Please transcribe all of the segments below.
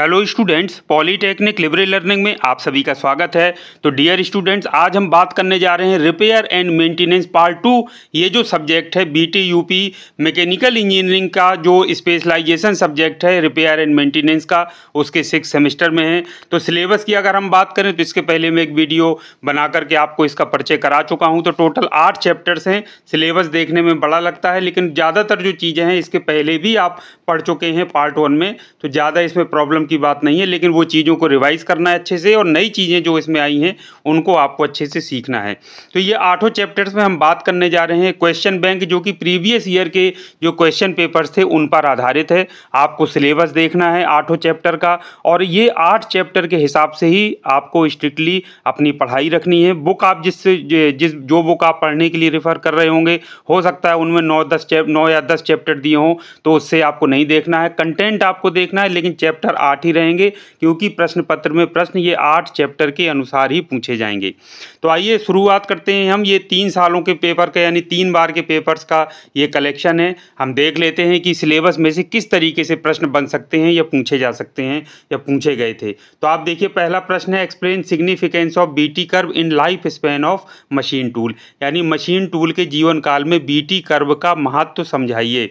hello students polytechnic liberal learning में आप सभी का स्वागत है तो डियर स्टूडेंट्स आज हम बात करने जा रहे हैं repair and maintenance part two ये जो सब्जेक्ट है यू पी मैकेनिकल इंजीनियरिंग का जो स्पेशलाइजेशन सब्जेक्ट है रिपेयर एंड मेंटेनेंस का उसके सिक्स सेमेस्टर में है तो सिलेबस की अगर हम बात करें तो इसके पहले मैं एक वीडियो बना करके आपको इसका परिचय करा चुका हूँ तो टोटल आठ चैप्टर्स हैं सिलेबस देखने में बड़ा लगता है लेकिन ज़्यादातर जो चीज़ें हैं इसके पहले भी आप पढ़ चुके हैं पार्ट वन में तो ज़्यादा इसमें प्रॉब्लम की बात नहीं है लेकिन वो चीज़ों को रिवाइज़ करना है अच्छे से और नई चीज़ें जो इसमें आई हैं उनको आपको अच्छे से सीखना है तो ये आठों चैप्टर्स में हम बात करने जा रहे हैं क्वेश्चन बैंक जो कि प्रीवियस ईयर के जो क्वेश्चन पेपर्स थे उन पर आधारित है आपको सिलेबस देखना है आठों चैप्टर का और ये आठ चैप्टर के हिसाब से ही आपको स्ट्रिक्टली अपनी पढ़ाई रखनी है बुक आप जिससे जिस जो बुक आप पढ़ने के लिए रेफ़र कर रहे होंगे हो सकता है उनमें नौ दस नौ या दस चैप्टर दिए हों तो उससे आपको नहीं देखना है कंटेंट आपको देखना है लेकिन चैप्टर आठ आठ ही रहेंगे क्योंकि प्रश्न पत्र में प्रश्न ये आठ चैप्टर के अनुसार ही पूछे जाएंगे तो आइए शुरुआत करते हैं हम ये तीन सालों के पेपर का यानी तीन बार के पेपर्स का ये कलेक्शन है हम देख लेते हैं कि सिलेबस में से किस तरीके से प्रश्न बन सकते हैं या पूछे जा सकते हैं या पूछे गए थे तो आप देखिए पहला प्रश्न है explain significance of B curve in life span of machine tool यानी मशीन टूल के जीवन काल में बीटी कर्व का महत्व तो समझाइए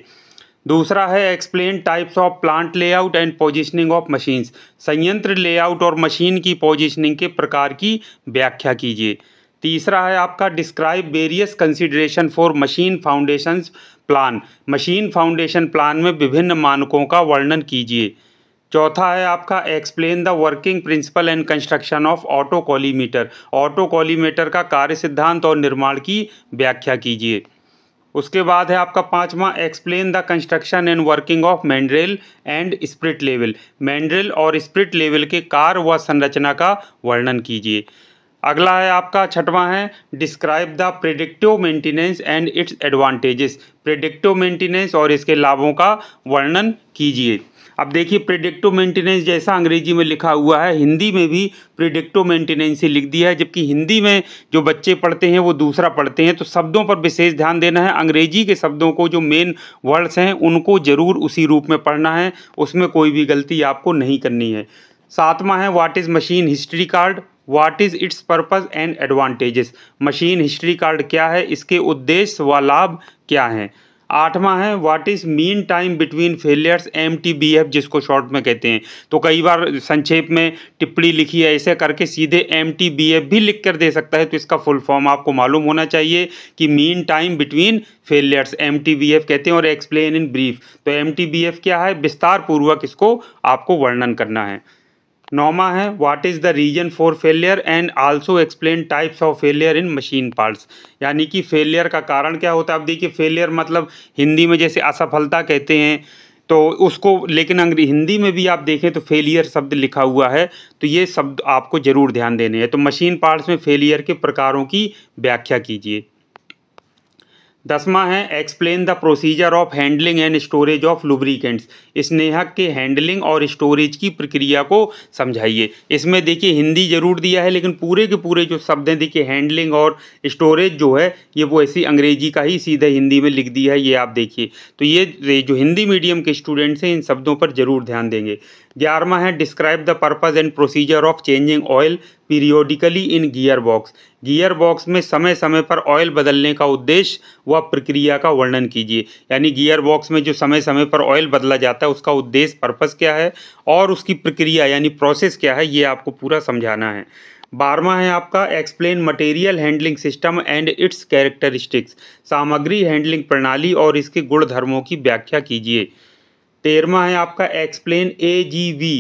दूसरा है explain types of plant layout and positioning of machines संयंत्र लेआउट और मशीन की पोजिशनिंग के प्रकार की व्याख्या कीजिए तीसरा है आपका describe various consideration for machine foundation plan machine foundation plan में विभिन्न मानकों का वर्णन कीजिए चौथा है आपका explain the working principle and construction of auto collimator auto collimator का कार्य सिद्धांत और निर्माण की व्याख्या कीजिए उसके बाद है आपका पांचवा explain the construction and working of mandrel and spirit level mandrel और स्प्रिट लेवल के कार व संरचना का वर्णन कीजिए अगला है आपका छठवां है describe the predictive maintenance and its advantages predictive maintenance और इसके लाभों का वर्णन कीजिए अब देखिए प्रिडिक्टिव मेंटेनेंस जैसा अंग्रेजी में लिखा हुआ है हिंदी में भी प्रिडिक्टिव मेंटेनेंस ही लिख दिया है जबकि हिंदी में जो बच्चे पढ़ते हैं वो दूसरा पढ़ते हैं तो शब्दों पर विशेष ध्यान देना है अंग्रेजी के शब्दों को जो मेन वर्ड्स हैं उनको ज़रूर उसी रूप में पढ़ना है उसमें कोई भी गलती आपको नहीं करनी है सातवां है what is machine history card what is its purpose and advantages machine history card क्या है इसके उद्देश्य व लाभ क्या हैं आठवां है what is mean time between failures M T B F जिसको शॉर्ट में कहते हैं तो कई बार संक्षेप में टिप्पणी लिखी है ऐसे करके सीधे एम टी बी एफ भी लिख कर दे सकता है तो इसका फुल फॉर्म आपको मालूम होना चाहिए कि mean time between failures M T B F कहते हैं और एक्सप्लेन इन ब्रीफ तो एम टी बी एफ क्या है विस्तारपूर्वक इसको आपको वर्णन करना है नौमा है what is the reason for failure and also explain types of failure in machine parts यानी कि फेलियर का कारण क्या होता है आप देखिए फेलियर मतलब हिंदी में जैसे असफलता कहते हैं तो उसको लेकिन अंग्रेजी हिंदी में भी आप देखें तो फेलियर शब्द लिखा हुआ है तो ये शब्द आपको ज़रूर ध्यान देने हैं तो मशीन पार्ट्स में फेलियर के प्रकारों की व्याख्या कीजिए दसवां है explain the procedure of handling and storage of lubricants स्नेहक के हैंडलिंग और स्टोरेज की प्रक्रिया को समझाइए इसमें देखिए हिंदी जरूर दिया है लेकिन पूरे के पूरे जो शब्द हैं देखिए हैंडलिंग और स्टोरेज जो है ये वो ऐसी अंग्रेजी का ही सीधे हिंदी में लिख दिया है ये आप देखिए तो ये जो हिंदी मीडियम के स्टूडेंट्स हैं इन शब्दों पर ज़रूर ध्यान देंगे ग्यारहवा है describe the purpose and procedure of changing oil periodically in gear box gear box में समय समय पर ऑयल बदलने का उद्देश्य व प्रक्रिया का वर्णन कीजिए यानी गियर बॉक्स में जो समय समय पर ऑयल बदला जाता है उसका उद्देश्य पर्पज़ क्या है और उसकी प्रक्रिया यानी प्रोसेस क्या है ये आपको पूरा समझाना है बारहवा है आपका explain material handling system and its characteristics सामग्री हैंडलिंग प्रणाली और इसके गुणधर्मों की व्याख्या कीजिए तेरवा है आपका एक्सप्लेन ए जी वी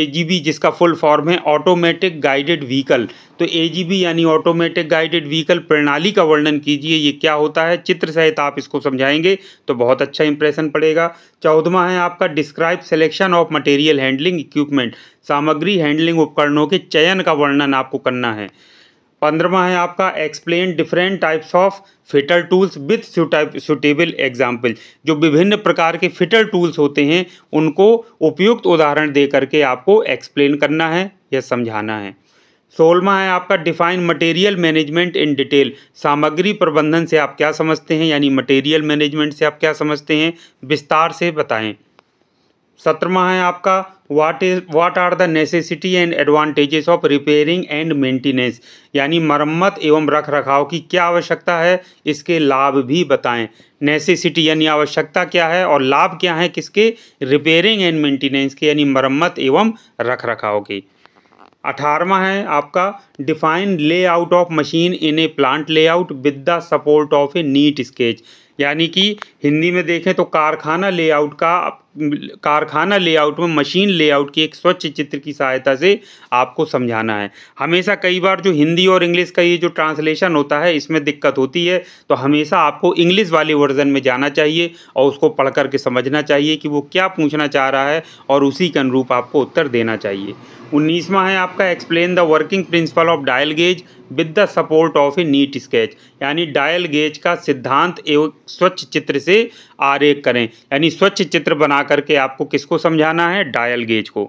ए जिसका फुल फॉर्म है ऑटोमेटिक गाइडेड व्हीकल तो ए यानी ऑटोमेटिक गाइडेड व्हीकल प्रणाली का वर्णन कीजिए ये क्या होता है चित्र सहित आप इसको समझाएंगे तो बहुत अच्छा इंप्रेशन पड़ेगा चौदवा है आपका describe selection of material handling equipment सामग्री हैंडलिंग उपकरणों के चयन का वर्णन आपको करना है पंद्रवा है आपका explain different types of fitter tools with suitable example जो विभिन्न प्रकार के फिटल टूल्स होते हैं उनको उपयुक्त उदाहरण दे करके आपको एक्सप्लेन करना है या समझाना है सोलवा है आपका define material management in detail सामग्री प्रबंधन से आप क्या समझते हैं यानी मटेरियल मैनेजमेंट से आप क्या समझते हैं विस्तार से बताएं सत्रवा है आपका what is what are the necessity and advantages of repairing and maintenance यानी मरम्मत एवं रख रखाव की क्या आवश्यकता है इसके लाभ भी बताएं नेसेसिटी यानी आवश्यकता क्या है और लाभ क्या है किसके रिपेयरिंग एंड मेंटेनेंस के यानी मरम्मत एवं रख रखाव के अठारवा है आपका define layout of machine in a plant layout with the support of a neat sketch यानी कि हिंदी में देखें तो कारखाना लेआउट का कारखाना लेआउट में मशीन लेआउट की एक स्वच्छ चित्र की सहायता से आपको समझाना है हमेशा कई बार जो हिंदी और इंग्लिश का ये जो ट्रांसलेशन होता है इसमें दिक्कत होती है तो हमेशा आपको इंग्लिश वाले वर्जन में जाना चाहिए और उसको पढ़ करके समझना चाहिए कि वो क्या पूछना चाह रहा है और उसी के अनुरूप आपको उत्तर देना चाहिए उन्नीसवा है आपका explain the working principle of dial gauge with the support of a neat sketch यानी डायल गेज का सिद्धांत एवं स्वच्छ चित्र से आरेख करें यानी स्वच्छ चित्र बना करके आपको किसको समझाना है डायल गेज को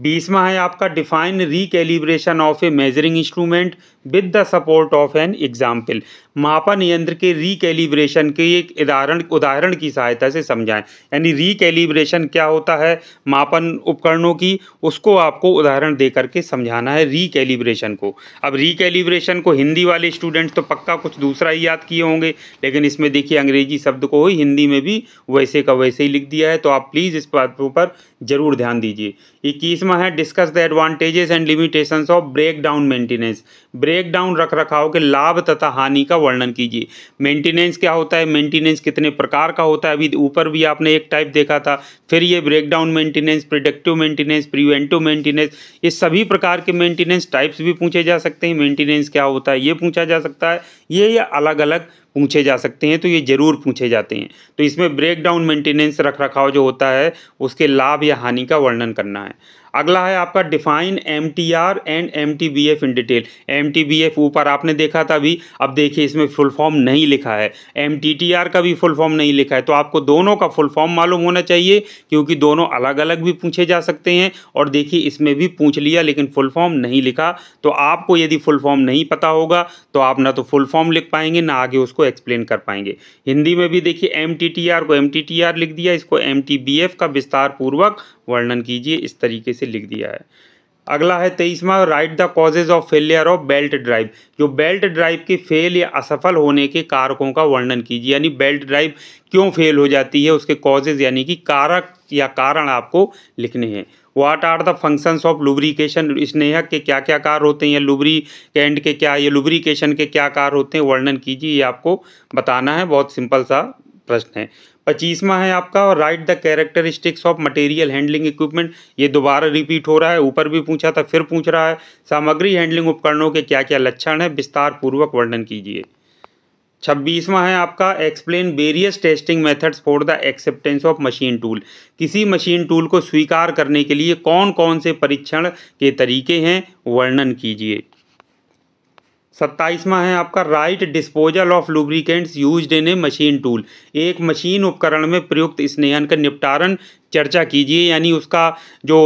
बीसवा है आपका define recalibration of a measuring instrument with the support of an example मापन यंत्र के रिकेलिब्रेशन के एक उदाहरण उदाहरण की सहायता से समझाएं यानी रिकेलिब्रेशन क्या होता है मापन उपकरणों की उसको आपको उदाहरण दे करके समझाना है रिकेलिब्रेशन को अब रिकेलिब्रेशन को हिंदी वाले स्टूडेंट्स तो पक्का कुछ दूसरा ही याद किए होंगे लेकिन इसमें देखिए अंग्रेजी शब्द को ही हिंदी में भी वैसे का वैसे ही लिख दिया है तो आप प्लीज़ इस बात पर ज़रूर ध्यान दीजिए इक्कीसवा है discuss the advantages and limitation of breakdown maintenance break breakdown रख रखाव के लाभ तथा हानि का वर्णन कीजिए मेंटेनेंस क्या होता है मेंटेनेंस कितने प्रकार का होता है अभी ऊपर भी आपने एक टाइप देखा था फिर ये breakdown maintenance productive maintenance preventive maintenance ये सभी प्रकार के मेंटेनेंस टाइप्स भी पूछे जा सकते हैं मेंटेनेंस क्या होता है ये पूछा जा सकता है ये या अलग अलग पूछे जा सकते हैं तो ये जरूर पूछे जाते हैं तो इसमें ब्रेकडाउन मेंटेनेंस रख रखाव जो होता है उसके लाभ या हानि का वर्णन करना है अगला है आपका define M T R and M T B F in detail M T B F ऊपर आपने देखा था अभी अब देखिए इसमें फुल फॉर्म नहीं लिखा है एम टी टी आर का भी फुल फॉर्म नहीं लिखा है तो आपको दोनों का फुल फॉर्म मालूम होना चाहिए क्योंकि दोनों अलग अलग भी पूछे जा सकते हैं और देखिए इसमें भी पूछ लिया लेकिन फुल फॉर्म नहीं लिखा तो आपको यदि फुल फॉर्म नहीं पता होगा तो आप ना तो फुल फॉर्म लिख पाएंगे ना आगे उसको एक्सप्लेन कर पाएंगे हिंदी में भी देखिए एम टी टी आर को एम टी टी आर लिख दिया इसको एम टी बी एफ का विस्तार पूर्वक वर्णन कीजिए इस तरीके से लिख दिया है अगला है तेईसवा write the causes of failure of belt drive जो बेल्ट ड्राइव के फेल या असफल होने के कारकों का वर्णन कीजिए यानी बेल्ट ड्राइव क्यों फेल हो जाती है उसके कॉजेज यानी कि कारक या कारण आपको लिखने हैं what are the functions of lubrication स्नेहक के क्या क्या कार होते हैं या कैंड के क्या ये लुब्रिकेशन के क्या कार होते हैं वर्णन कीजिए ये आपको बताना है बहुत सिंपल सा प्रश्न है पच्चीसवा है आपका और write the characteristics of material handling equipment ये दोबारा रिपीट हो रहा है ऊपर भी पूछा था फिर पूछ रहा है सामग्री हैंडलिंग उपकरणों के क्या क्या लक्षण है विस्तार पूर्वक वर्णन कीजिए छब्बीसवा है आपका explain various testing methods for the acceptance of machine tool किसी मशीन टूल को स्वीकार करने के लिए कौन कौन से परीक्षण के तरीके हैं वर्णन कीजिए सत्ताईसवा है आपका write disposal of lubricants use in a machine tool एक मशीन उपकरण में प्रयुक्त स्नेहन का निपटारन चर्चा कीजिए यानी उसका जो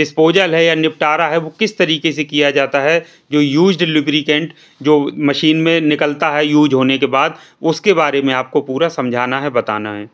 डिस्पोजल है या निपटारा है वो किस तरीके से किया जाता है जो यूज्ड लुब्रिकेंट जो मशीन में निकलता है यूज होने के बाद उसके बारे में आपको पूरा समझाना है बताना है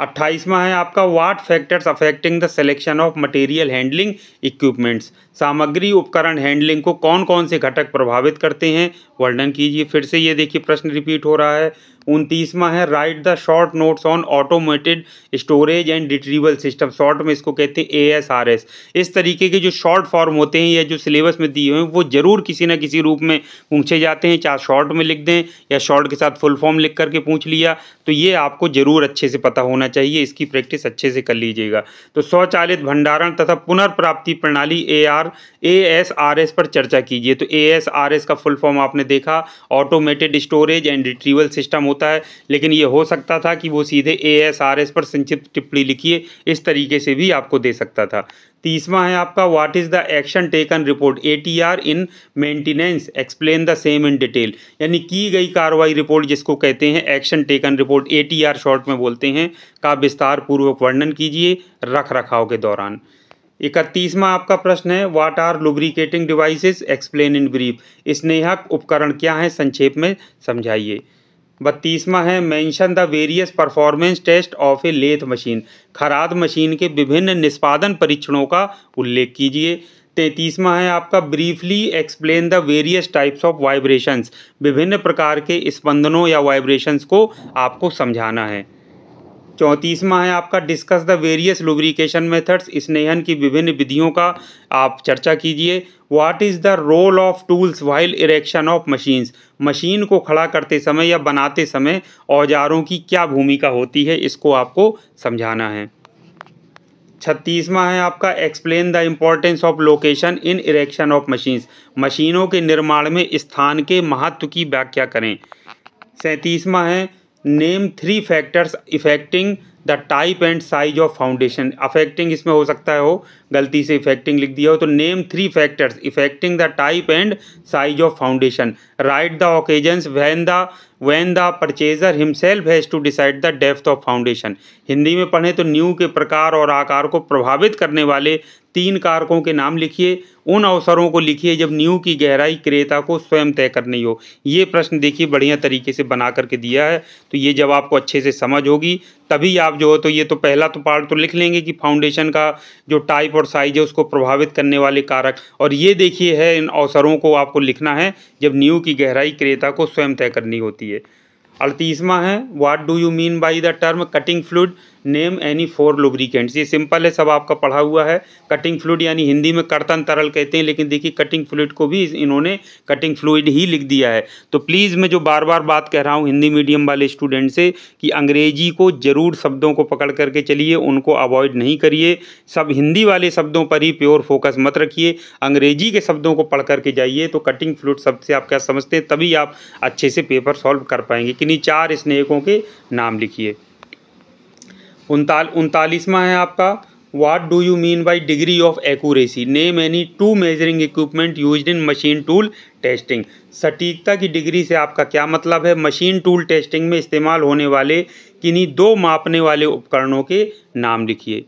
अट्ठाईसवा है आपका what factors affecting the selection of material handling equipments सामग्री उपकरण हैंडलिंग को कौन कौन से घटक प्रभावित करते हैं वर्णन कीजिए फिर से ये देखिए प्रश्न रिपीट हो रहा है उनतीसवा है write the short notes on automated storage and retrieval system short में इसको कहते हैं ए इस तरीके के जो शॉर्ट फॉर्म होते हैं या जो सिलेबस में दिए हुए हैं वो ज़रूर किसी ना किसी रूप में पूछे जाते हैं चाहे शॉर्ट में लिख दें या शॉर्ट के साथ फुल फॉर्म लिख करके पूछ लिया तो ये आपको ज़रूर अच्छे से पता होना चाहिए इसकी प्रैक्टिस अच्छे से कर लीजिएगा तो स्वचालित भंडारण तथा पुनर्प्राप्ति प्रणाली A R A S R S पर चर्चा कीजिए तो ए एस आर एस का फुल फॉर्म आपने देखा automated storage and retrieval system होता होता है लेकिन ये हो सकता था कि वो सीधे ए एस आर एस पर संक्षिप्त टिप्पणी लिखिए इस तरीके से भी आपको दे सकता था तीसवा है आपका what is the action taken report A T R in maintenance explain the same in detail यानी की गई कार्रवाई रिपोर्ट जिसको कहते हैं action taken report A T R short में बोलते हैं का विस्तार पूर्वक वर्णन कीजिए रख रखाव के दौरान इकतीसवा आपका प्रश्न है what are lubricating devices explain in brief स्नेहक उपकरण क्या है संक्षेप में समझाइए बत्तीसवा है mention the various performance test of a lathe machine खराद मशीन के विभिन्न निष्पादन परीक्षणों का उल्लेख कीजिए तैतीसवा है आपका briefly explain the various types of vibrations विभिन्न प्रकार के स्पंदनों या वाइब्रेशंस को आपको समझाना है चौंतीसवा है आपका discuss the various lubrication methods स्नेहन की विभिन्न विधियों का आप चर्चा कीजिए what is the role of tools while erection of machines machine को खड़ा करते समय या बनाते समय औजारों की क्या भूमिका होती है इसको आपको समझाना है छत्तीसवा है आपका explain the importance of location in erection of machines मशीनों के निर्माण में स्थान के महत्व की व्याख्या करें सैंतीसवा है name three factors effecting the type and size of foundation affecting इसमें हो सकता है हो गलती से इफेक्टिंग लिख दिया हो तो name three factors effecting the type and size of foundation write the occasions when the when the purchaser himself has to decide the depth of foundation Hindi में पढ़ें तो न्यू के प्रकार और आकार को प्रभावित करने वाले तीन कारकों के नाम लिखिए उन अवसरों को लिखिए जब न्यू की गहराई क्रेता को स्वयं तय करनी हो ये प्रश्न देखिए बढ़िया तरीके से बना करके दिया है तो ये जब आपको अच्छे से समझ होगी तभी आप जो हो तो ये तो पहला तो पार्ट तो लिख लेंगे कि फाउंडेशन का जो टाइप और साइज है उसको प्रभावित करने वाले कारक और ये देखिए है इन अवसरों को आपको लिखना है जब न्यू की गहराई क्रेता को स्वयं तय करनी होती है अड़तीसवा है what do you mean by the term cutting fluid name any four lubricants ये सिंपल है सब आपका पढ़ा हुआ है कटिंग फ्लूड यानी हिंदी में कर्तन तरल कहते हैं लेकिन देखिए कटिंग फ्लूड को भी इन्होंने कटिंग फ्लूड ही लिख दिया है तो प्लीज़ मैं जो बार बार बात कह रहा हूँ हिंदी मीडियम वाले स्टूडेंट से कि अंग्रेजी को ज़रूर शब्दों को पकड़ करके चलिए उनको अवॉइड नहीं करिए सब हिंदी वाले शब्दों पर ही प्योर फोकस मत रखिए अंग्रेजी के शब्दों को पढ़ करके जाइए तो कटिंग फ्लूड शब्द से आप क्या समझते हैं तभी आप अच्छे से पेपर सॉल्व कर पाएंगे कि इन्हीं चार स्नेहकों के नाम लिखिए उनताल उनतालीसवा है आपका what do you mean by degree of accuracy name any two measuring equipment use in machine tool testing सटीकता की डिग्री से आपका क्या मतलब है मशीन टूल टेस्टिंग में इस्तेमाल होने वाले किन्हीं दो मापने वाले उपकरणों के नाम लिखिए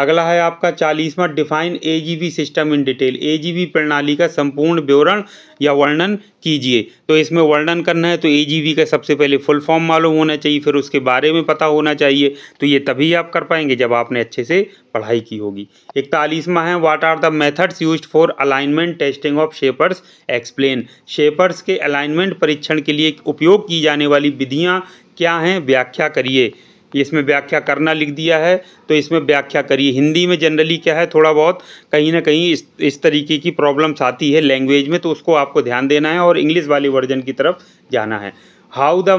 अगला है आपका चालीसवा define a system in detail ए प्रणाली का संपूर्ण विवरण या वर्णन कीजिए तो इसमें वर्णन करना है तो ए का सबसे पहले फुल फॉर्म मालूम होना चाहिए फिर उसके बारे में पता होना चाहिए तो ये तभी आप कर पाएंगे जब आपने अच्छे से पढ़ाई की होगी इकतालीसवा है what are the methods use for alignment testing of shapers explain shapers के अलाइनमेंट परीक्षण के लिए उपयोग की जाने वाली विधियाँ क्या हैं व्याख्या करिए इसमें व्याख्या करना लिख दिया है तो इसमें व्याख्या करिए हिंदी में जनरली क्या है थोड़ा बहुत कहीं ना कहीं इस इस तरीके की प्रॉब्लम्स आती है लैंग्वेज में तो उसको आपको ध्यान देना है और इंग्लिश वाले वर्जन की तरफ जाना है how the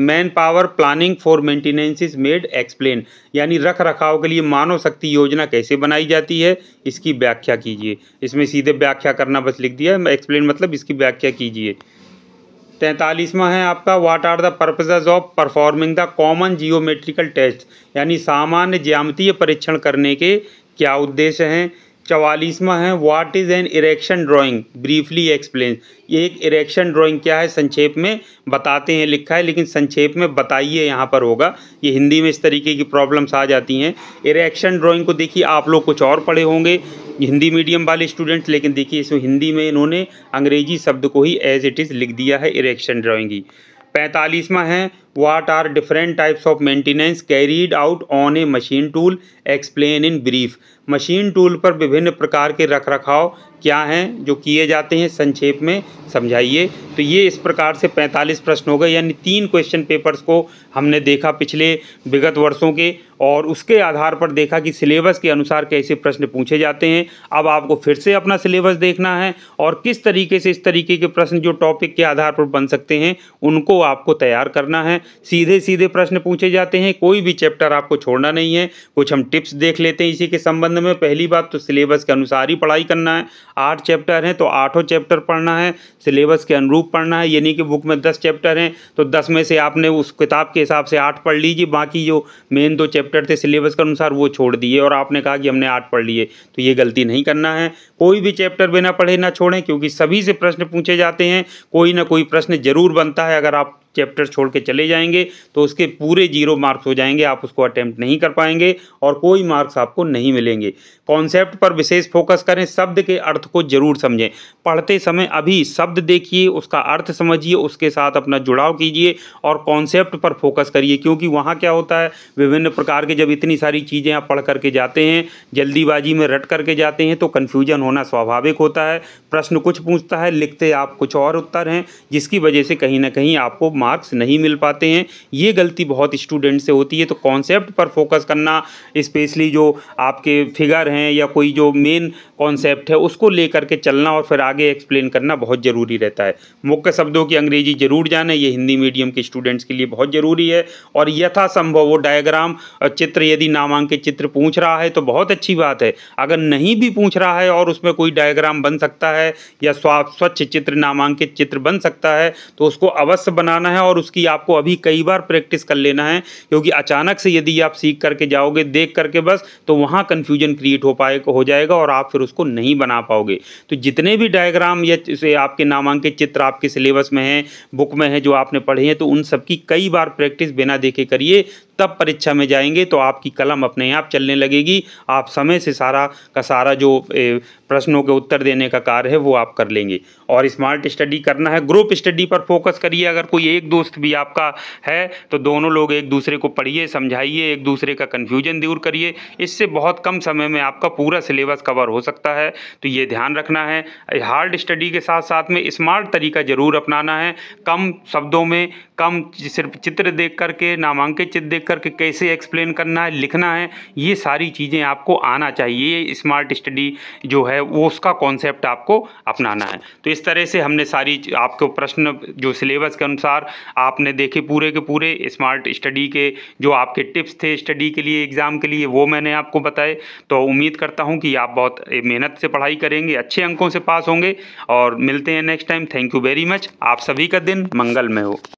man power planning for maintenance is made explain यानी रख रखाव के लिए मानव शक्ति योजना कैसे बनाई जाती है इसकी व्याख्या कीजिए इसमें सीधे व्याख्या करना बस लिख दिया है एक्सप्लेन मतलब इसकी व्याख्या कीजिए तैंतालीसवा है आपका what are the purposes of performing the common geometrical test यानी सामान्य ज्यामितीय परीक्षण करने के क्या उद्देश्य हैं चवालीसवा है what is an erection drawing briefly explain ये एक इरेक्शन ड्राइंग क्या है संक्षेप में बताते हैं लिखा है लेकिन संक्षेप में बताइए यहाँ पर होगा ये हिंदी में इस तरीके की प्रॉब्लम्स आ जाती हैं इरेक्शन ड्राइंग को देखिए आप लोग कुछ और पढ़े होंगे हिंदी मीडियम वाले स्टूडेंट्स लेकिन देखिए इसमें हिंदी में इन्होंने अंग्रेजी शब्द को ही एज इट इज़ लिख दिया है इरेक्शन ड्राइंग ही पैंतालीसवा है what are different types of maintenance carried out on a machine tool explain in brief machine tool पर विभिन्न प्रकार के रख रखाव क्या हैं जो किए जाते हैं संक्षेप में समझाइए तो ये इस प्रकार से 45 प्रश्न हो गए यानी तीन क्वेश्चन पेपर्स को हमने देखा पिछले विगत वर्षों के और उसके आधार पर देखा कि सिलेबस के अनुसार कैसे प्रश्न पूछे जाते हैं अब आपको फिर से अपना सिलेबस देखना है और किस तरीके से इस तरीके के प्रश्न जो टॉपिक के आधार पर बन सकते हैं उनको आपको तैयार करना है सीधे सीधे प्रश्न पूछे जाते हैं कोई भी चैप्टर आपको छोड़ना नहीं है कुछ हम टिप्स देख लेते हैं इसी के संबंध में पहली बात तो सिलेबस के अनुसार ही पढ़ाई करना है आठ चैप्टर हैं तो आठों चैप्टर पढ़ना है सिलेबस के अनुरूप पढ़ना है यानी कि बुक में दस चैप्टर हैं तो दस में से आपने उस किताब के हिसाब से आठ पढ़ लीजिए बाकी जो मेन दो चैप्टर थे सिलेबस के अनुसार वो छोड़ दिए और आपने कहा कि हमने आठ पढ़ लिए तो ये गलती नहीं करना है कोई भी चैप्टर बिना पढ़े ना छोड़ें क्योंकि सभी से प्रश्न पूछे जाते हैं कोई ना कोई प्रश्न जरूर बनता है अगर आप चैप्टर छोड़ के चले जाएंगे तो उसके पूरे जीरो मार्क्स हो जाएंगे आप उसको अटैम्प्ट नहीं कर पाएंगे और कोई मार्क्स आपको नहीं मिलेंगे कॉन्सेप्ट पर विशेष फोकस करें शब्द के अर्थ को जरूर समझें पढ़ते समय अभी शब्द देखिए उसका अर्थ समझिए उसके साथ अपना जुड़ाव कीजिए और कॉन्सेप्ट पर फोकस करिए क्योंकि वहाँ क्या होता है विभिन्न प्रकार के जब इतनी सारी चीज़ें आप पढ़ करके जाते हैं जल्दीबाजी में रट करके जाते हैं तो कन्फ्यूजन होना स्वाभाविक होता है प्रश्न कुछ पूछता है लिखते आप कुछ और उत्तर हैं जिसकी वजह से कहीं ना कहीं आपको मार्क्स नहीं मिल पाते हैं ये गलती बहुत स्टूडेंट से होती है तो कॉन्सेप्ट पर फोकस करना स्पेशली जो आपके फिगर हैं या कोई जो मेन कॉन्सेप्ट है उसको लेकर के चलना और फिर आगे एक्सप्लेन करना बहुत ज़रूरी रहता है मुख्य शब्दों की अंग्रेजी ज़रूर जाने ये हिंदी मीडियम के स्टूडेंट्स के लिए बहुत ज़रूरी है और यथासंभव वो डायग्राम और चित्र यदि नामांकित चित्र पूछ रहा है तो बहुत अच्छी बात है अगर नहीं भी पूछ रहा है और उसमें कोई डायग्राम बन सकता है या स्वच्छ चित्र नामांकित चित्र बन सकता है तो उसको अवश्य बनाना है और उसकी आपको अभी कई बार प्रैक्टिस कर लेना है क्योंकि अचानक से यदि आप सीख करके जाओगे देख करके बस तो वहाँ कन्फ्यूजन क्रिएट हो पाए हो जाएगा और आप फिर उसको नहीं बना पाओगे तो जितने भी डायग्राम या जैसे आपके नामांकित चित्र आपके सिलेबस में हैं बुक में हैं जो आपने पढ़े हैं तो उन सबकी कई बार प्रैक्टिस बिना देखे करिए तब परीक्षा में जाएंगे तो आपकी कलम अपने आप चलने लगेगी आप समय से सारा का सारा जो प्रश्नों के उत्तर देने का कार्य है वो आप कर लेंगे और स्मार्ट स्टडी करना है ग्रुप स्टडी पर फोकस करिए अगर कोई एक दोस्त भी आपका है तो दोनों लोग एक दूसरे को पढ़िए समझाइए एक दूसरे का कन्फ्यूजन दूर करिए इससे बहुत कम समय में आपका पूरा सिलेबस कवर हो सकता है तो ये ध्यान रखना है हार्ड स्टडी के साथ साथ में स्मार्ट तरीका ज़रूर अपनाना है कम शब्दों में कम सिर्फ चित्र देख करके नामांकित चित्र देख करके कैसे एक्सप्लेन करना है लिखना है ये सारी चीज़ें आपको आना चाहिए स्मार्ट स्टडी जो है वो उसका कॉन्सेप्ट आपको अपनाना है तो इस तरह से हमने सारी आपको प्रश्न जो सिलेबस के अनुसार आपने देखे पूरे के पूरे स्मार्ट स्टडी के जो आपके टिप्स थे स्टडी के लिए एग्ज़ाम के लिए वो मैंने आपको बताए तो उम्मीद करता हूँ कि आप बहुत मेहनत से पढ़ाई करेंगे अच्छे अंकों से पास होंगे और मिलते हैं next time thank you very much आप सभी का दिन मंगलमय हो